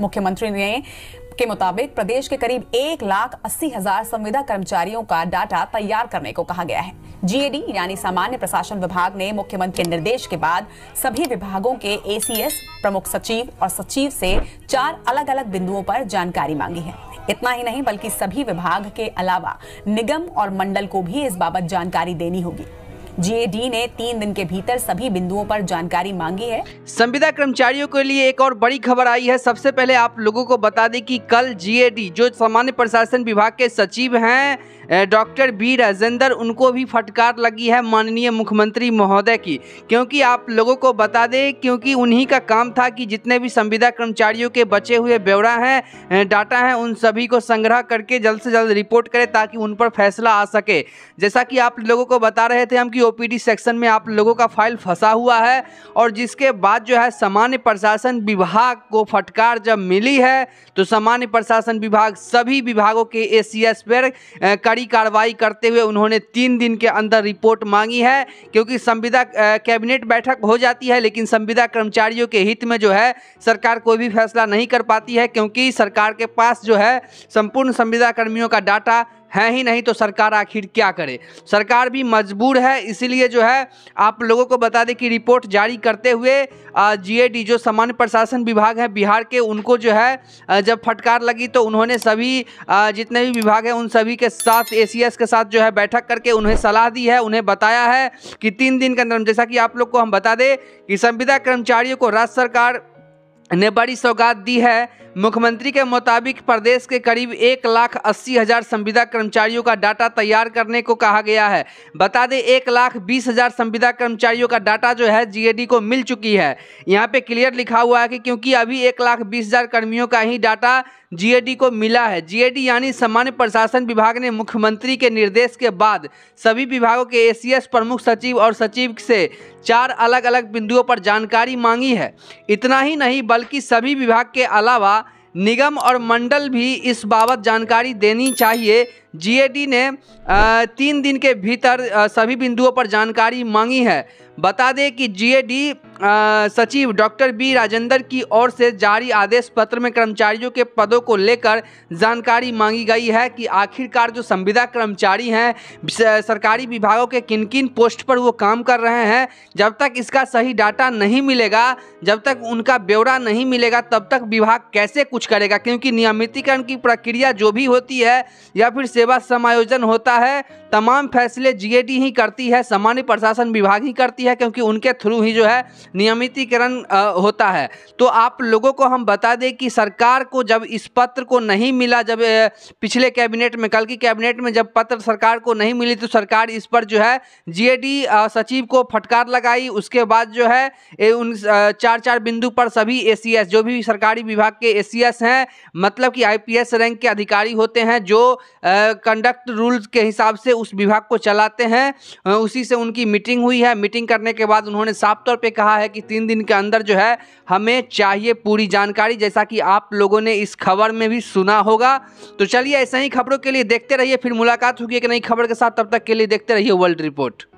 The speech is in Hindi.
मुख्यमंत्री ने के मुताबिक प्रदेश के करीब एक लाख अस्सी हजार संविदा कर्मचारियों का डाटा तैयार करने को कहा गया है जीएडी यानी सामान्य प्रशासन विभाग ने मुख्यमंत्री के निर्देश के बाद सभी विभागों के एसीएस प्रमुख सचिव और सचिव से चार अलग अलग बिंदुओं पर जानकारी मांगी है इतना ही नहीं बल्कि सभी विभाग के अलावा निगम और मंडल को भी इस बाबत जानकारी देनी होगी जीएडी ने तीन दिन के भीतर सभी बिंदुओं पर जानकारी मांगी है संविदा कर्मचारियों के लिए एक और बड़ी खबर आई है सबसे पहले आप लोगों को बता दें कि कल जीएडी जो सामान्य प्रशासन विभाग के सचिव हैं डॉक्टर बी राजेंद्र उनको भी फटकार लगी है माननीय मुख्यमंत्री महोदय की क्योंकि आप लोगों को बता दें क्योंकि उन्हीं का काम था कि जितने भी संविदा कर्मचारियों के बचे हुए ब्यौरा हैं डाटा हैं उन सभी को संग्रह करके जल्द से जल्द रिपोर्ट करें ताकि उन पर फैसला आ सके जैसा कि आप लोगों को बता रहे थे हम कि ओ सेक्शन में आप लोगों का फाइल फंसा हुआ है और जिसके बाद जो है सामान्य प्रशासन विभाग को फटकार जब मिली है तो सामान्य प्रशासन विभाग सभी विभागों के ए सी एस पर कड़ी कार्रवाई करते हुए उन्होंने तीन दिन के अंदर रिपोर्ट मांगी है क्योंकि संविदा कैबिनेट बैठक हो जाती है लेकिन संविदा कर्मचारियों के हित में जो है सरकार कोई भी फैसला नहीं कर पाती है क्योंकि सरकार के पास जो है संपूर्ण संविदा कर्मियों का डाटा है ही नहीं तो सरकार आखिर क्या करे सरकार भी मजबूर है इसीलिए जो है आप लोगों को बता दें कि रिपोर्ट जारी करते हुए जीएडी जो सामान्य प्रशासन विभाग है बिहार के उनको जो है जब फटकार लगी तो उन्होंने सभी जितने भी विभाग हैं उन सभी के साथ एसीएस के साथ जो है बैठक करके उन्हें सलाह दी है उन्हें बताया है कि तीन दिन के अंदर जैसा कि आप लोग को हम बता दें कि संविदा कर्मचारियों को राज्य सरकार ने बड़ी सौगात दी है मुख्यमंत्री के मुताबिक प्रदेश के करीब एक लाख अस्सी हजार संविदा कर्मचारियों का डाटा तैयार करने को कहा गया है बता दें एक लाख बीस हजार संविदा कर्मचारियों का डाटा जो है जीएडी को मिल चुकी है यहाँ पे क्लियर लिखा हुआ है कि क्योंकि अभी एक लाख बीस हजार कर्मियों का ही डाटा जीएडी को मिला है जीएडी यानी सामान्य प्रशासन विभाग ने मुख्यमंत्री के निर्देश के बाद सभी विभागों के एसीएस प्रमुख सचिव और सचिव से चार अलग अलग बिंदुओं पर जानकारी मांगी है इतना ही नहीं बल्कि सभी विभाग के अलावा निगम और मंडल भी इस बाबत जानकारी देनी चाहिए जीएडी ने तीन दिन के भीतर सभी बिंदुओं पर जानकारी मांगी है बता दें कि जीएडी सचिव डॉक्टर बी राजेंद्र की ओर से जारी आदेश पत्र में कर्मचारियों के पदों को लेकर जानकारी मांगी गई है कि आखिरकार जो संविदा कर्मचारी हैं सरकारी विभागों के किन किन पोस्ट पर वो काम कर रहे हैं जब तक इसका सही डाटा नहीं मिलेगा जब तक उनका ब्यौरा नहीं मिलेगा तब तक विभाग कैसे कुछ करेगा क्योंकि नियमितीकरण की प्रक्रिया जो भी होती है या फिर सेवा समायोजन होता है तमाम फैसले जीएडी ही करती है सामान्य प्रशासन विभाग ही करती है क्योंकि उनके थ्रू ही जो है नियमितीकरण होता है तो आप लोगों को हम बता दें कि सरकार को जब इस पत्र को नहीं मिला जब पिछले कैबिनेट में कल की कैबिनेट में जब पत्र सरकार को नहीं मिली तो सरकार इस पर जो है जीएडी सचिव को फटकार लगाई उसके बाद जो है उन चार चार बिंदु पर सभी ए जो भी सरकारी विभाग के ए हैं मतलब कि आई रैंक के अधिकारी होते हैं जो कंडक्ट रूल्स के हिसाब से उस विभाग को चलाते हैं उसी से उनकी मीटिंग हुई है मीटिंग करने के बाद उन्होंने साफ तौर पर कहा है कि तीन दिन के अंदर जो है हमें चाहिए पूरी जानकारी जैसा कि आप लोगों ने इस खबर में भी सुना होगा तो चलिए ऐसे ही खबरों के लिए देखते रहिए फिर मुलाकात होगी एक नई खबर के साथ तब तक के लिए देखते रहिए वर्ल्ड रिपोर्ट